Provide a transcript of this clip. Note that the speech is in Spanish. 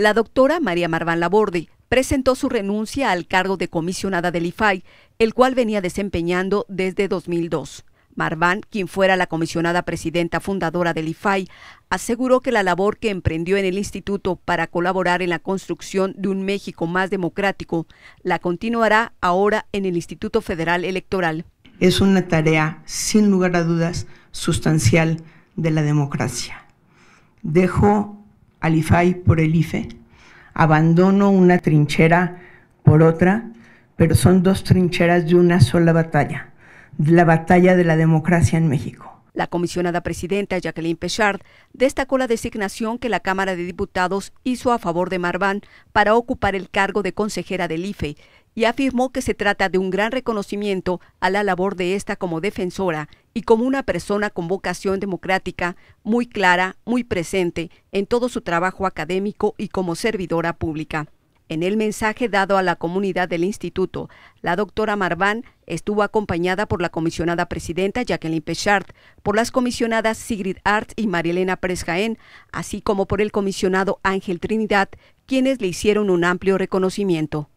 La doctora María Marván Laborde presentó su renuncia al cargo de comisionada del IFAI, el cual venía desempeñando desde 2002. Marván, quien fuera la comisionada presidenta fundadora del IFAI, aseguró que la labor que emprendió en el instituto para colaborar en la construcción de un México más democrático la continuará ahora en el Instituto Federal Electoral. Es una tarea, sin lugar a dudas, sustancial de la democracia. Dejo Alifay por el IFE, abandono una trinchera por otra, pero son dos trincheras de una sola batalla, la batalla de la democracia en México. La comisionada presidenta Jacqueline Pechard destacó la designación que la Cámara de Diputados hizo a favor de Marván para ocupar el cargo de consejera del IFE y afirmó que se trata de un gran reconocimiento a la labor de esta como defensora y como una persona con vocación democrática muy clara, muy presente en todo su trabajo académico y como servidora pública. En el mensaje dado a la comunidad del instituto, la doctora Marván estuvo acompañada por la comisionada presidenta Jacqueline Pechard, por las comisionadas Sigrid Art y Marielena Pérez así como por el comisionado Ángel Trinidad, quienes le hicieron un amplio reconocimiento.